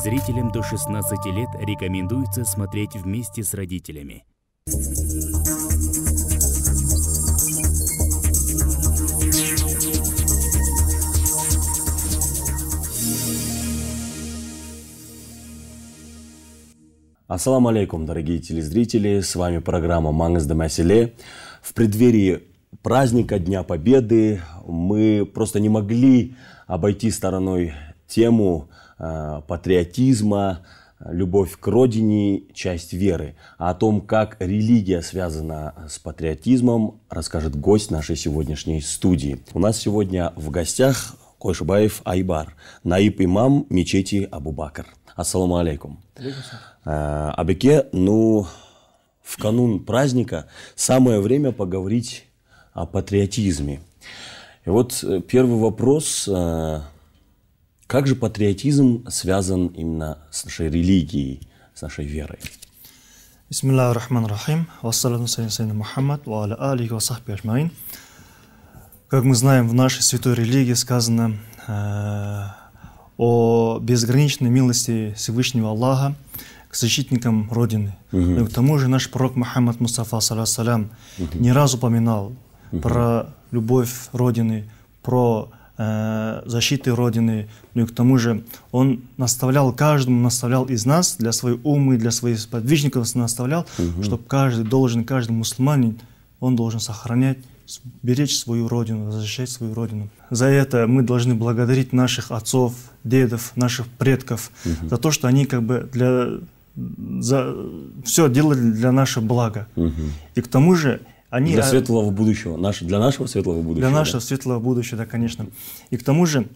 Зрителям до 16 лет рекомендуется смотреть вместе с родителями. Ассаламу алейкум, дорогие телезрители, с вами программа «Мангас до Маселе». В преддверии праздника Дня Победы мы просто не могли обойти стороной тему Э, патриотизма, любовь к родине, часть веры. А о том, как религия связана с патриотизмом, расскажет гость нашей сегодняшней студии. У нас сегодня в гостях Койшибаев Айбар, наиб имам мечети Абубакр. Ассаламу алейкум. А, Абеке, ну, в канун праздника самое время поговорить о патриотизме. И вот э, первый вопрос как же патриотизм связан именно с нашей религией, с нашей верой? Бисмиллах ар-Рахман ар-Рахим. Вассалату сайдина Мухаммад, ва аля алихи ва сахби ажмаин. Как мы знаем, в нашей святой религии сказано э, о безграничной милости Всевышнего Аллаха к защитникам Родины. Угу. Но к тому же наш пророк Мухаммад Мустафа, салям, угу. не раз упоминал угу. про любовь Родины, про Э, защиты Родины. Ну и к тому же он наставлял каждому, наставлял из нас, для своей умы, для своих подвижников наставлял, угу. чтобы каждый должен, каждый мусульманин, он должен сохранять, беречь свою Родину, защищать свою Родину. За это мы должны благодарить наших отцов, дедов, наших предков, угу. за то, что они как бы для, за, все делали для нашего блага. Угу. И к тому же они, для а, светлого будущего, наш, для нашего светлого будущего. Для нашего да? светлого будущего, да, конечно. И к тому же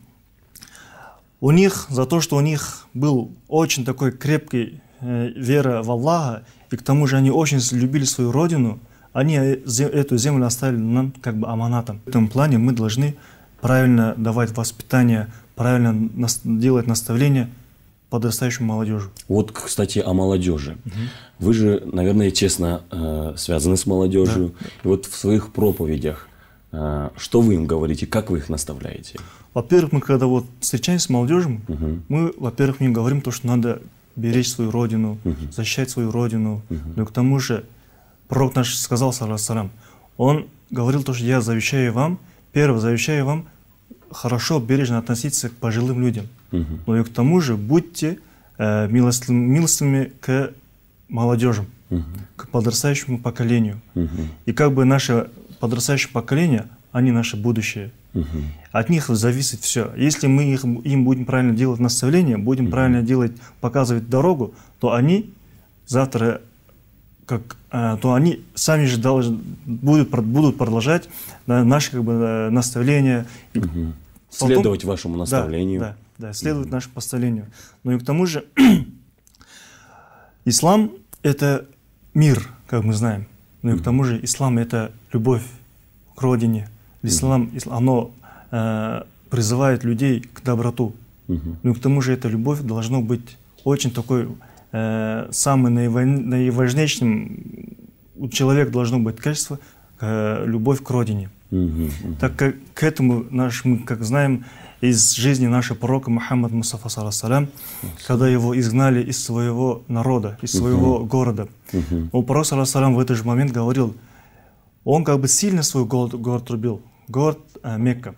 у них, за то, что у них был очень такой крепкий э, вера в Аллаха, и к тому же они очень любили свою родину, они э, эту землю оставили нам как бы аманатом. В этом плане мы должны правильно давать воспитание, правильно нас, делать наставления подрастающую молодежи. Вот, кстати, о молодежи. Угу. Вы же, наверное, честно э, связаны с молодежью. Да. И вот в своих проповедях, э, что вы им говорите, как вы их наставляете? Во-первых, мы когда вот встречаемся с молодежью, угу. мы, во-первых, им говорим то, что надо беречь свою родину, угу. защищать свою родину. Угу. Но к тому же пророк наш сказал, салам, он говорил то, что я завещаю вам, первое, завещаю вам хорошо, бережно относиться к пожилым людям. Угу. Ну Но и к тому же будьте э, милостными к молодежи, угу. к подрастающему поколению. Угу. И как бы наше подрастающее поколение, они наше будущее. Угу. От них зависит все. Если мы их, им будем правильно делать наставления, будем угу. правильно делать, показывать дорогу, то они завтра как, э, то они сами же должны, будут, будут продолжать э, наши как бы, э, наставления. Угу. Следовать Потом, вашему наставлению. Да, да, да следовать угу. нашему поставлению. Ну и к тому же, ислам – это мир, как мы знаем. Ну и к тому же, ислам – это любовь к родине. Ислам, оно э, призывает людей к доброту. Ну и к тому же, эта любовь должна быть очень такой Э, самым наиважнейшим у человека должно быть качество э, любовь к родине. Угу, угу. Так как к этому наш, мы как знаем из жизни нашего пророка Мухаммад Мусафа салям, когда его изгнали из своего народа, из своего угу. города. Угу. У пророка салям в этот же момент говорил, он как бы сильно свой город, город любил, город э, Мекка.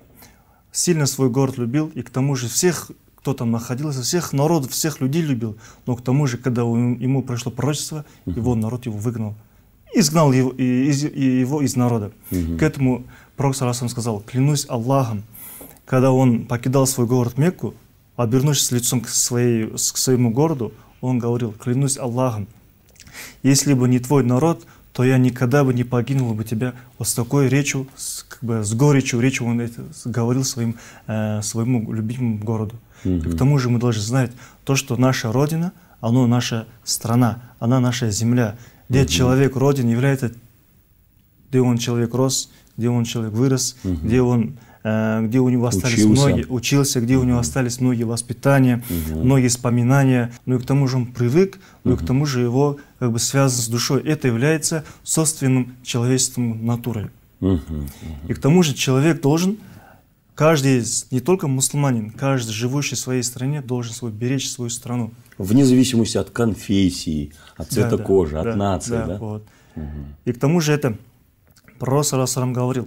Сильно свой город любил и к тому же всех кто там находился, всех народов, всех людей любил. Но к тому же, когда ему пришло пророчество, его народ его выгнал. Изгнал его, из, его из народа. Угу. К этому Пророк Сарасам сказал, клянусь Аллахом, когда он покидал свой город Мекку, обернувшись лицом к, своей, к своему городу, он говорил, клянусь Аллахом, если бы не твой народ, то я никогда бы не покинул бы тебя. Вот с такой речью, с, как бы, с горечью речью он это говорил своим, э, своему любимому городу. Угу. К тому же мы должны знать то, что наша Родина, она наша страна, она наша земля. Где угу. человек родин является, где он человек рос, где он человек вырос, угу. где он э, где у него остались учился. многие, учился, где угу. у него остались многие воспитания, угу. многие воспоминания, ну и к тому же он привык, ну угу. и к тому же его как бы связано с душой. Это является собственным человечеством натурой. Угу. И к тому же человек должен Каждый, не только мусульманин, каждый, живущий в своей стране, должен свой, беречь свою страну. Вне зависимости от конфессии, от цвета да, кожи, да, от да, нации. Да, да? Вот. Угу. И к тому же это Пророк Сарасарам говорил,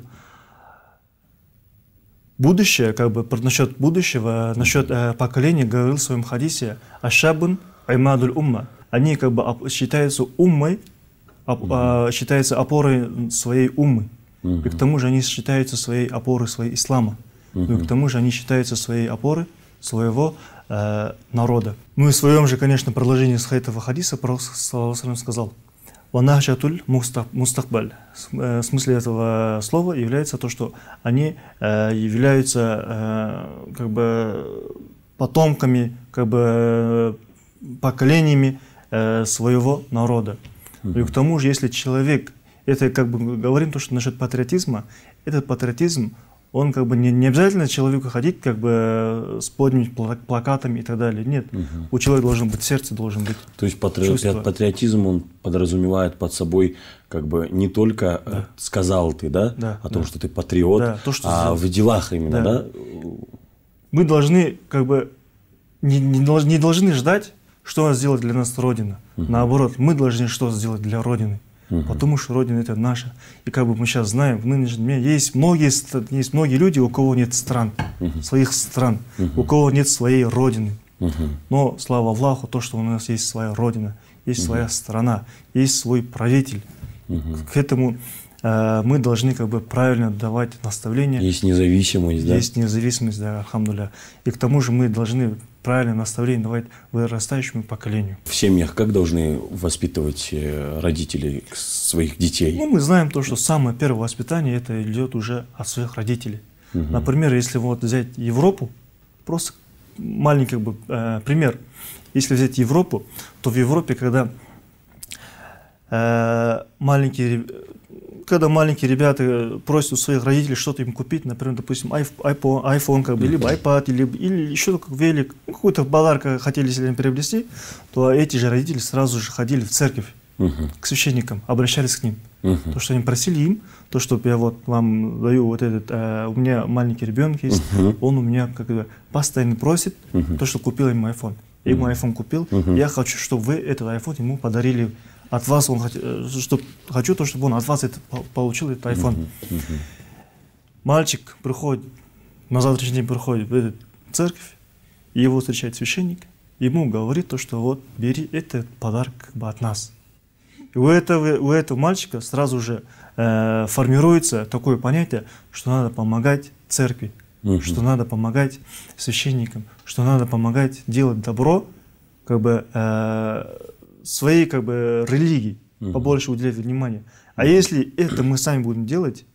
будущее, как бы насчет будущего, насчет э, поколения, говорил в своем хадисе, «Ашабун аймадуль умма». Они как бы считаются уммой, оп, э, считаются опорой своей уммы. И к тому же они считаются своей опорой своей ислама. Ну и к тому же они считаются своей опорой своего э, народа. Ну и в своем же, конечно, продолжении с этого хадиса Пророк сказал «Ванахшатуль мустахбаль». Э, в смысле этого слова является то, что они э, являются э, как бы потомками, как бы поколениями э, своего народа. Ну и к тому же, если человек, это как бы говорим то, что насчет патриотизма, этот патриотизм, он как бы не, не обязательно человеку ходить как бы э, с подними плакатами и так далее. Нет, угу. у человека должен быть сердце, должен быть. То есть патри... патриотизм он подразумевает под собой как бы не только э, да. сказал ты, да, да о том, да. что ты патриот, да, то, что а сделал. в делах именно, да. да. Мы должны как бы не, не, не должны ждать, что сделать для нас Родина. Угу. Наоборот, мы должны что сделать для Родины угу. потому что Родина это наша. И как бы мы сейчас знаем, в нынешнем мире есть многие, есть многие люди, у кого нет стран, угу. своих стран, угу. у кого нет своей Родины. Угу. Но слава Аллаху, то, что у нас есть своя Родина, есть угу. своя страна, есть свой правитель. Угу. К этому э, мы должны как бы правильно давать наставления. Есть независимость, да? Есть независимость, да, Хамдуля. И к тому же мы должны правильное наставление давать вырастающему поколению. В семьях как должны воспитывать э, родители своих детей? Ну, мы знаем то, что самое первое воспитание это идет уже от своих родителей. Угу. Например, если вот взять Европу, просто маленький как бы, э, пример. Если взять Европу, то в Европе, когда э, маленькие когда маленькие ребята э, просят у своих родителей что-то им купить, например, допустим, iPhone, iPhone как бы, либо iPad, либо, или еще как велик, какую-то баларка хотели себе приобрести, то эти же родители сразу же ходили в церковь к священникам, обращались к ним. Uh-huh. То, что они просили им, то, что я вот вам даю вот этот, э, у меня маленький ребенок есть, uh-huh. он у меня как бы постоянно просит, uh-huh. то, что купил ему iPhone. Я ему iPhone купил, uh-huh. я хочу, чтобы вы этот iPhone ему подарили от вас он э, что хочу то, чтобы он от вас это получил этот iPhone. Мальчик приходит на завтрашний день приходит в эту церковь, его встречает священник, ему говорит то, что вот бери этот подарок как бы от нас. И у этого у этого мальчика сразу же э, формируется такое понятие, что надо помогать церкви, угу. что надо помогать священникам, что надо помогать делать добро, как бы э, своей как бы религии угу. побольше уделять внимания. А если это мы сами будем делать,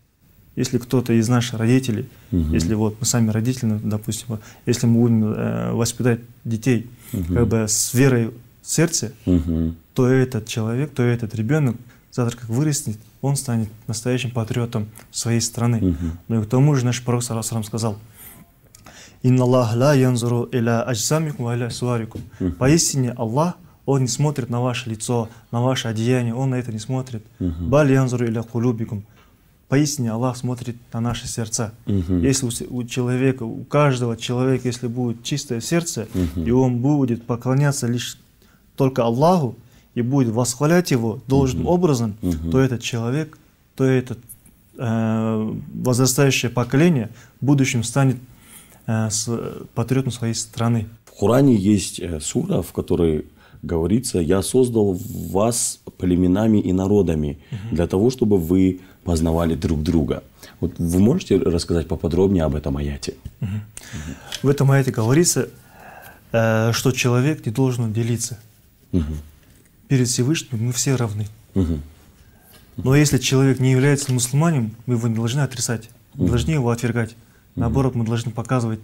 если кто-то из наших родителей, угу. если вот мы сами родители, ну, допустим, если мы будем э, воспитать детей угу. как бы с верой в сердце, угу. то этот человек, то этот ребенок завтра как вырастет, он станет настоящим патриотом своей страны. Угу. Ну и к тому же наш пророк Сарасарам сказал, «Инна Аллах ла янзуру иля аджсамикум ва иля суарикум». Поистине Аллах он не смотрит на ваше лицо, на ваше одеяние, он на это не смотрит. Бали или кулюбикум. Поистине Аллах смотрит на наши сердца. Если у, у человека, у каждого человека, если будет чистое сердце, и он будет поклоняться лишь только Аллаху и будет восхвалять его должным образом, то этот человек, то это э, возрастающее поколение в будущем станет э, с, э, патриотом своей страны. В Коране есть э, сура, в которой говорится, я создал вас племенами и народами для того, чтобы вы познавали друг друга. Вот вы можете рассказать поподробнее об этом аяте? В этом аяте говорится, э, что человек не должен делиться. Перед Всевышним мы все равны. Но если человек не является мусульманином, мы его не должны отрицать, не должны его отвергать. Наоборот, мы должны показывать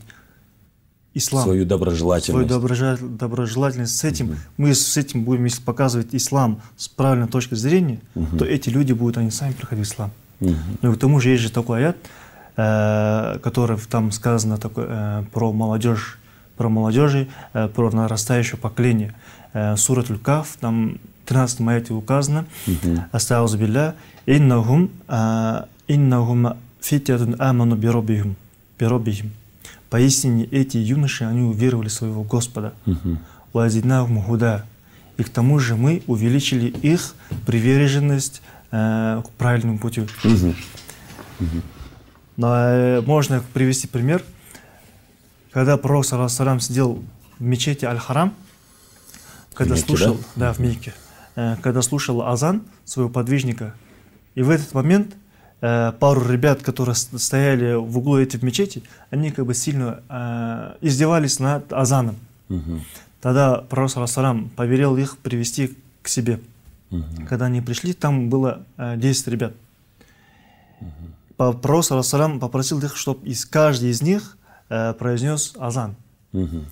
ислам. Свою доброжелательность. Свою доброжелательность, доброжелательность с этим. Угу. Мы с этим будем, если показывать ислам с правильной точки зрения, угу. то эти люди будут, они сами приходить в ислам. Угу. Ну и к тому же есть же такой аят, э, который там сказано такой, э, про молодежь, про молодежи, э, про нарастающее поколение. Э, Сура Тулькаф, там 13 аяте указано, «Астаузу билля, иннахум, э, иннахум фитятун аману биробихим». биробихим Поистине эти юноши, они уверовали своего Господа. Уазидна мухуда. И к тому же мы увеличили их приверженность э, к правильному путю. Но, э, можно привести пример. Когда пророк, салам, сидел в мечети Аль-Харам, когда Мекке, слушал, да? да, в Мекке, э, когда слушал азан своего подвижника, и в этот момент Э, пару ребят, которые стояли в углу этой мечети, они как бы сильно э, издевались над азаном. Угу. Тогда пророк Салам поверил их привести к себе. Угу. Когда они пришли, там было э, 10 ребят. Угу. Пророк Салам попросил их, чтобы из каждой из них э, произнес азан. Угу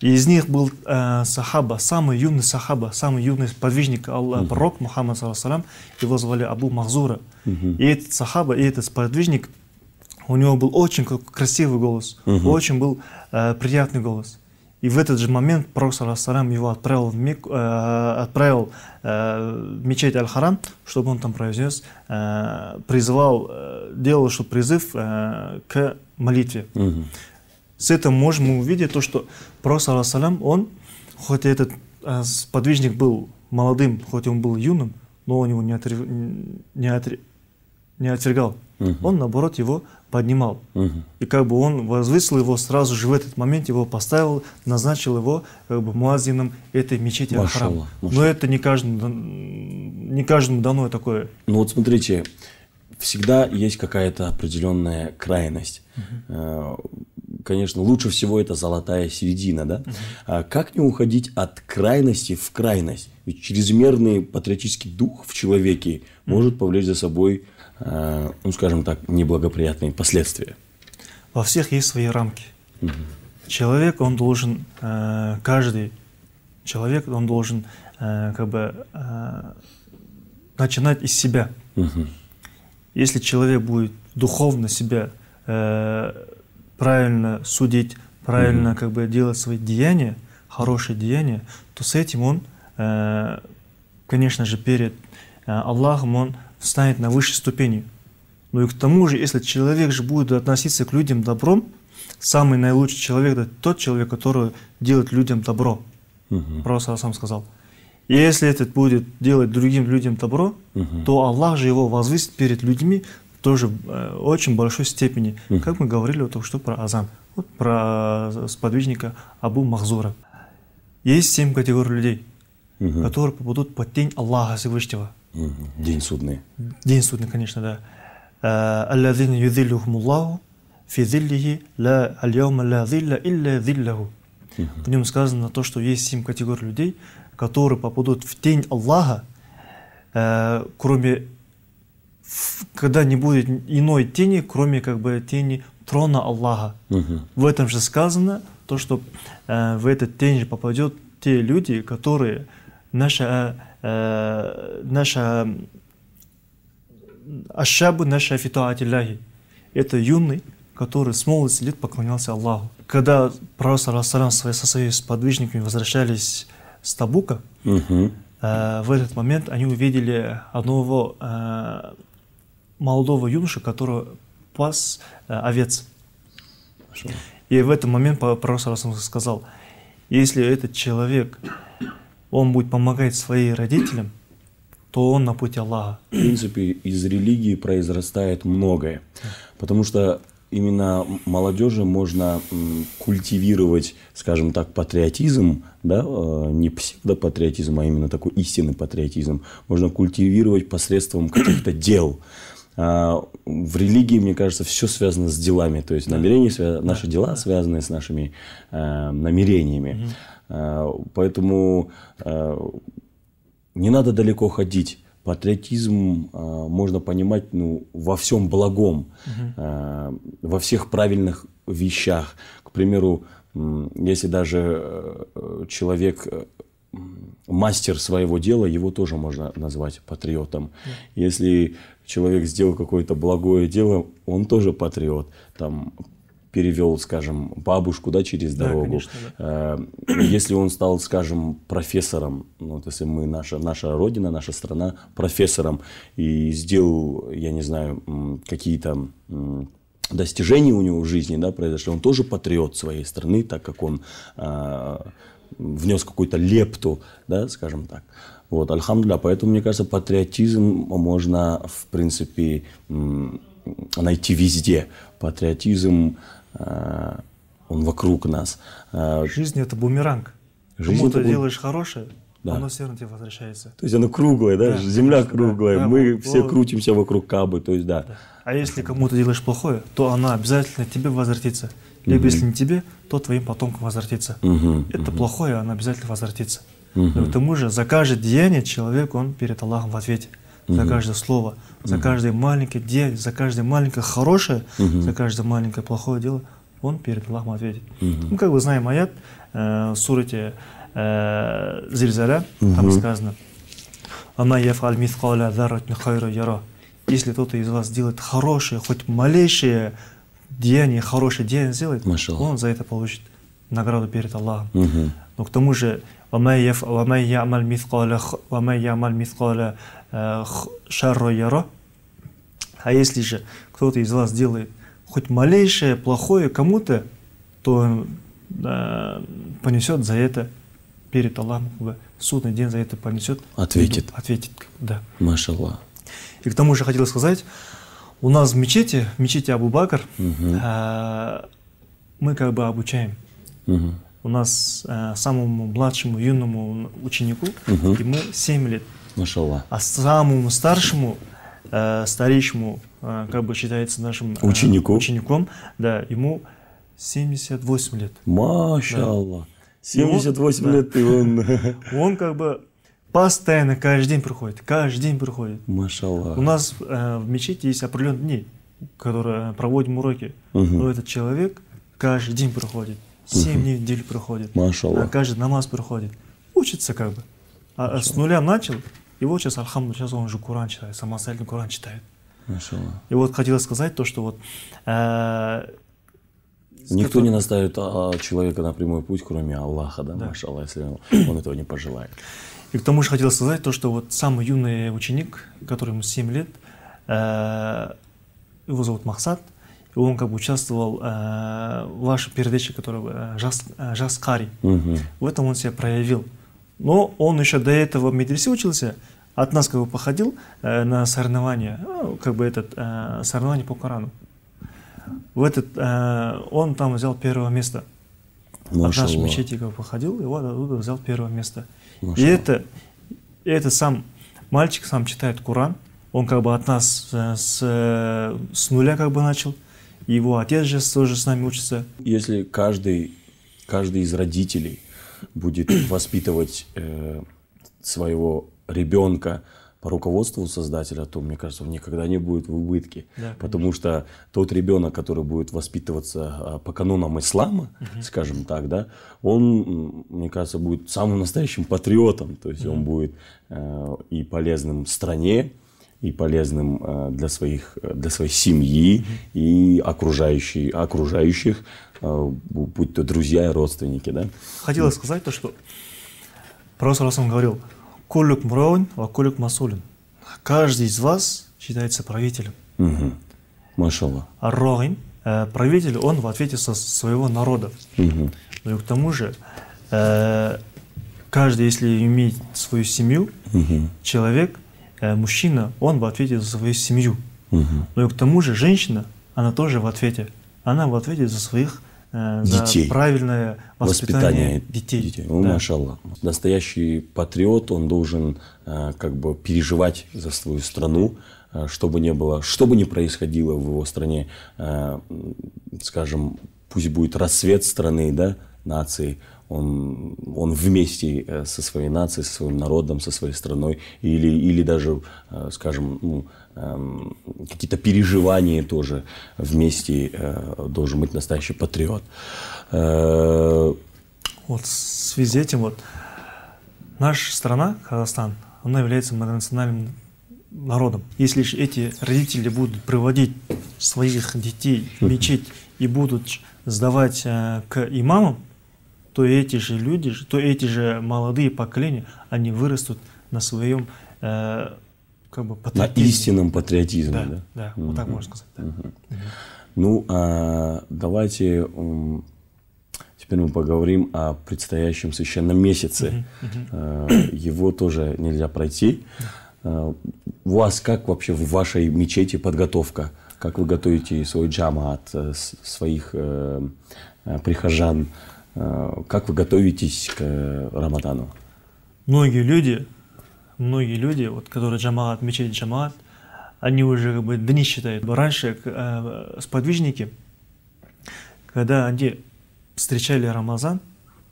из них был э, сахаба, самый юный сахаба, самый юный подвижник Аллаха, mm-hmm. пророк Мухаммад, салам, его звали Абу Махзура. mm И этот сахаба, и этот подвижник, у него был очень красивый голос, mm очень был э, приятный голос. И в этот же момент пророк, салам, его отправил в, Мик, э, отправил, э, в мечеть Аль-Харам, чтобы он там произнес, э, призывал, э, делал что призыв э, к молитве. mm с этого можем увидеть то, что Пророк, салям, он, хоть этот а, подвижник был молодым, хоть он был юным, но он его не, отри... не, отри... не отвергал. Угу. Он, наоборот, его поднимал. Угу. И как бы он возвысил его сразу же в этот момент, его поставил, назначил его как э, бы муазином этой мечети Машалла, Машалла. Но это не каждому, не каждому дано такое. Ну вот смотрите, всегда есть какая-то определенная крайность. Угу конечно, лучше всего это золотая середина, да? А как не уходить от крайности в крайность? Ведь чрезмерный патриотический дух в человеке может повлечь за собой, а, ну, скажем так, неблагоприятные последствия. Во всех есть свои рамки. Угу. Человек, он должен, э, каждый человек, он должен э, как бы э, начинать из себя. Угу. Если человек будет духовно себя правильно судить, правильно mm-hmm. как бы делать свои деяния, хорошие деяния, то с этим он, э, конечно же, перед э, Аллахом он встанет на высшей ступени. Ну и к тому же, если человек же будет относиться к людям добром, самый наилучший человек это тот человек, который делает людям добро. Угу. Пророк сам сказал. И если этот будет делать другим людям добро, угу. то Аллах же его возвысит перед людьми тоже в э, очень большой степени. Угу. Как мы говорили вот, что про Азам вот про э, сподвижника Абу Махзура. Есть семь категорий людей, угу. которые попадут под тень Аллаха Всевышнего. Угу. День судный. День судный, конечно, да. الذين يذلهم الله في ذله ла اليوم لا ذل إلا ذله В нем сказано то, что есть семь категорий людей, которые попадут в тень Аллаха, э, кроме когда не будет иной тени, кроме как бы тени трона Аллаха. Угу. В этом же сказано то, что э, в этот тень же попадет те люди, которые наша э, э наша ашабу наша фитуатилляхи. Это юный, который с молодости лет поклонялся Аллаху. Когда пророк со своими сподвижниками возвращались с Табука, угу. э, в этот момент они увидели одного э, молодого юноша, который пас э, овец. Хорошо. И в этот момент пророк сказал, если этот человек, он будет помогать своим родителям, то он на пути Аллаха. В принципе, из религии произрастает многое. Потому что именно молодежи можно культивировать, скажем так, патриотизм, да, э, не псевдопатриотизм, а именно такой истинный патриотизм, можно культивировать посредством каких-то дел. А, в религии, мне кажется, все связано с делами. То есть намерения, свя... наши дела связаны с нашими э, намерениями. Угу. Поэтому э, не надо далеко ходить. Патриотизм э, можно понимать ну, во всем благом, угу. э, во всех правильных вещах. К примеру, если даже э, человек э, мастер своего дела, его тоже можно назвать патриотом. Если человек сделал какое-то благое дело, он тоже патриот. Там перевел, скажем, бабушку да, через дорогу. Да, конечно, да. Э, если он стал, скажем, профессором, ну, вот если мы, наша, наша родина, наша страна, профессором, и сделал, я не знаю, какие-то достижения у него в жизни да, произошли, он тоже патриот своей страны, так как он а, внес какую-то лепту, да, скажем так. Вот, альхамдуля. Поэтому, мне кажется, патриотизм можно, в принципе, найти везде. Патриотизм, э, он вокруг нас. Э, Жизнь – это бумеранг. Жизнь Кому это... ты делаешь хорошее, да. оно все равно тебе возвращается. То есть оно круглое, да? да Земля конечно, круглая, да, мы да, все вот. крутимся вокруг Кабы, то есть да. да. А если кому-то делаешь плохое, то она обязательно тебе возвратится. Либо угу. если не тебе, то твоим потомкам возвратится. Угу. Это угу. плохое, оно обязательно возвратится. Угу. к тому же за каждое деяние человек, он перед Аллахом в ответе. За угу. каждое слово, за каждое маленькое деяние, за каждое маленькое хорошее, угу. за каждое маленькое плохое дело, он перед Аллахом ответит. Угу. Ну, Мы как бы знаем аят э, в сурате э, Зильзаля, угу. там сказано, «Ама яфаль митхаля дарат хайра яра». Если кто-то из вас делает хорошее, хоть малейшее деяние, хорошее деяние сделает, Машалла. он за это получит награду перед Аллахом. Угу. Но к тому же, э, а если же кто-то из вас делает хоть малейшее плохое кому-то, то он э, понесет за это перед Аллахом, как судный день за это понесет. Ответит. ответит, да. Машаллах. И к тому же хотел сказать, у нас в мечети, в мечети Абу-Бакр, угу. э, мы как бы обучаем. Угу. У нас э, самому младшему, юному ученику, угу. ему 7 лет. Машалла. А самому старшему, э, старейшему, э, как бы считается нашим э, Ученику. учеником, да, ему 78 лет. Машалла. Да. 78 и он, лет, да. и он... Он как бы Постоянно, каждый день проходит, каждый день проходит. Машаллах. У нас э, в мечети есть определенные дни, которые проводим уроки. Угу. Но этот человек каждый день проходит, 7 угу. дней в неделю проходит. Машаллах. А каждый намаз проходит. Учится как бы. А, а с нуля начал, и вот сейчас, алхамду, сейчас он уже Куран читает, самостоятельно Куран читает. Машаллах. И вот хотел сказать то, что вот... Э, Никто не наставит а, человека на прямой путь, кроме Аллаха, да, да. машаллах, если он этого не пожелает. И к тому же хотел сказать то, что вот самый юный ученик, которому 7 лет, э, его зовут Махсат, и он как бы участвовал э, в вашей передаче, которая э, Жас, Жаскари. Угу. В этом он себя проявил. Но он еще до этого в медресе учился, от нас как бы походил на соревнования, ну, как бы этот э, соревнование по Корану. В этот он там взял первое место. От нашей в мечети как походил, его оттуда взял первое место. Маш и это, и это сам мальчик сам читает Куран, он как бы от нас э, с, э, с нуля как бы начал, его отец же тоже с нами учится. Если каждый, каждый из родителей будет воспитывать э, своего ребенка по руководству создателя, то, мне кажется, он никогда не будет в убытке. Да, потому что тот ребенок, который будет воспитываться а, по канонам ислама, угу. скажем так, да, он, мне кажется, будет самым настоящим патриотом. То есть угу. он будет э, и полезным стране, и полезным э, для, своих, э, для своей семьи угу. и окружающих, окружающих э, будь то друзья и родственники. Да? Хотела сказать то, что раз он говорил – Кулюк мроун, вакулюк масулин. Каждый из вас считается правителем. Угу. Машалла. А рогин, э, правитель, он в ответе со своего народа. Угу. Ну Но и к тому же, э, каждый, если имеет свою семью, угу. человек, э, мужчина, он в ответе за свою семью. Угу. Ну Но и к тому же женщина, она тоже в ответе. Она в ответе за своих Э, за детей. правильное воспитание, воспитание детей. детей. Ну, да. машаллах. Настоящий патриот, он должен э, как бы переживать за свою страну, э, что бы ни было, что бы ни происходило в его стране, скажем, пусть будет рассвет страны, да, нации – он, он вместе э, со своей нацией, со своим народом, со своей страной, или, или даже, э, скажем, ну, эм, какие-то переживания тоже вместе э, должен быть настоящий патриот. Вот в связи с этим вот наша страна, Казахстан, она является многонациональным народом. Если же эти родители будут приводить своих детей в мечеть и будут сдавать к имамам, то эти же люди, то эти же молодые поколения, они вырастут на своем э, как бы патриотизме. На истинном патриотизме, да? Да, да угу. вот так можно сказать. Да. Угу. Ну, а, давайте теперь мы поговорим о предстоящем священном месяце. Угу. его тоже нельзя пройти. Э, у вас как вообще в вашей мечети подготовка? Как вы готовите свой от э, своих э, прихожан? Угу Э, как вы готовитесь к э, Рамадану? Многие люди, многие люди, вот, которые джамаат, мечеть джамаат, они уже как бы дни считают. Раньше э, сподвижники, когда они встречали Рамазан,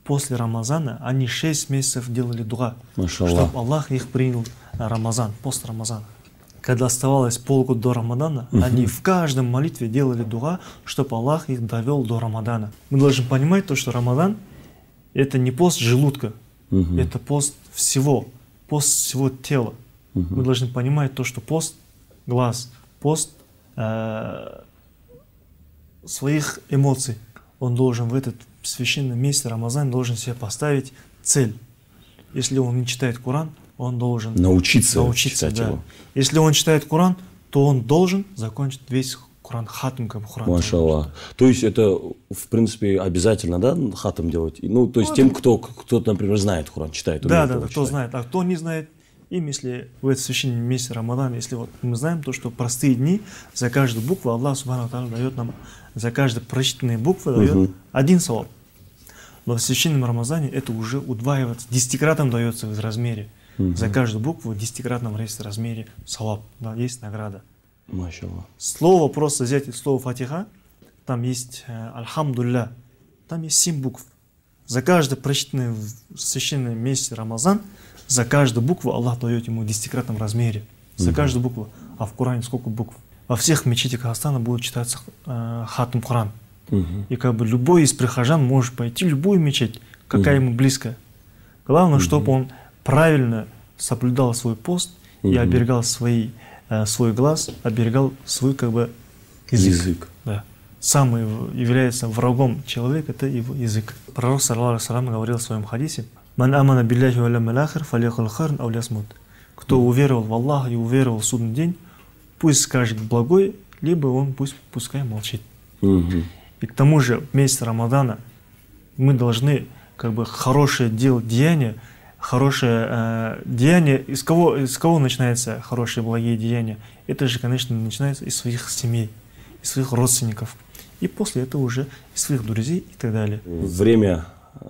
после Рамазана они 6 месяцев делали дуа, чтобы Аллах их принял Рамазан, пост Рамазана когда оставалось полгода до Рамадана, угу. они в каждом молитве делали дуа, чтобы Аллах их довел до Рамадана. Мы должны понимать то, что Рамадан – это не пост желудка, угу. это пост всего, пост всего тела. Угу. Мы должны понимать то, что пост глаз, пост э, своих эмоций, он должен в этот священном месяце Рамазан должен себе поставить цель. Если он не читает Коран – он должен научиться, научиться читать да. его. Если он читает Коран, то он должен закончить весь Коран хатм, как Коран. Машаллах. То есть это, в принципе, обязательно, да, хатм делать? Ну, то есть ну, тем, кто, кто, например, знает Коран, читает. Да, да, кто читает. знает. А кто не знает, им, если в этот священный месяц Рамадан, если вот мы знаем то, что простые дни, за каждую букву Аллах Субхану дает нам, за каждую прочитанную букву дает угу. один слово, Но в священном Рамазане это уже удваивается, десятикратом дается в размере. Угу. За каждую букву в десятикратном размере салап, да, есть награда. Машалла. Слово просто взять слово фатиха, там есть э, альхамдулля, там есть семь букв. За каждый прочитанный в священном месте Рамазан, за каждую букву Аллах дает ему в десятикратном размере. За угу. каждую букву. А в Коране сколько букв? Во всех мечетях Казахстана будет читаться э, хатум Коран. Угу. И как бы любой из прихожан может пойти в любую мечеть, какая угу. ему близкая. Главное, угу. чтобы он правильно соблюдал свой пост угу. и оберегал свой э, свой глаз, оберегал свой как бы язык. язык. Да. Самый является врагом человека, это его язык. Пророк, саллаху говорил в своем хадисе, «Ман амана билляхи ва малахир фалихал харн аулясмут». Кто уверовал в Аллаха и уверовал в судный день, пусть скажет благой, либо он пусть пускай молчит. Угу. И к тому же месяц Рамадана мы должны как бы хорошее дело, деяние – хорошее э, деяние, из кого, из кого начинается хорошие благие деяния? Это же, конечно, начинается из своих семей, из своих родственников. И после этого уже из своих друзей и так далее. Время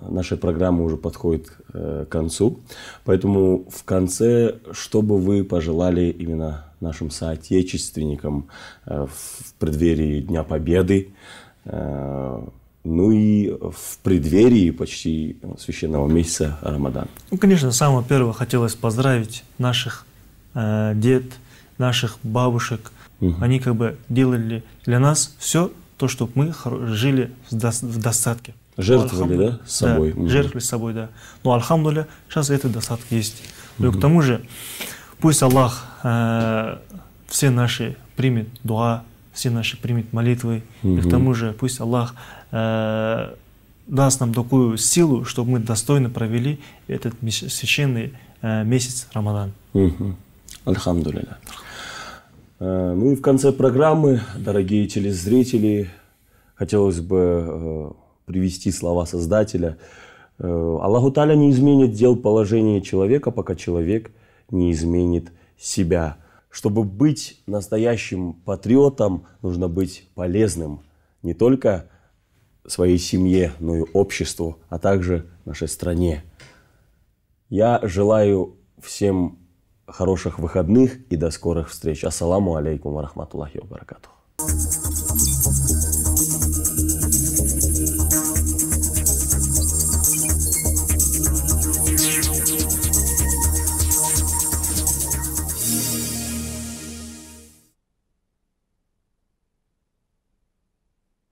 нашей программы уже подходит э, к концу. Поэтому в конце, что бы вы пожелали именно нашим соотечественникам э, в преддверии Дня Победы, э, ну и в преддверии почти священного месяца Рамадан. Ну, конечно, самого первого хотелось поздравить наших э, дед, наших бабушек. Угу. Они как бы делали для нас все то, чтобы мы жили в, до в достатке. Ну, жертвовали, да, собой? Да, угу. жертвовали собой, да. Но, ну, алхамдуля, сейчас этот достаток есть. Но угу. к тому же, пусть Аллах э, все наши примет дуа, все наши примет молитвы. Угу. И к тому же пусть Аллах э, даст нам такую силу, чтобы мы достойно провели этот священный э, месяц Рамадан. Угу. Альхамдулилля. Э, ну и в конце программы, дорогие телезрители, хотелось бы э, привести слова Создателя. Э, Аллаху Таля не изменит дел положения человека, пока человек не изменит себя. Чтобы быть настоящим патриотом, нужно быть полезным не только своей семье, но и обществу, а также нашей стране. Я желаю всем хороших выходных и до скорых встреч. Ассаламу алейкум ва рахматуллахи ва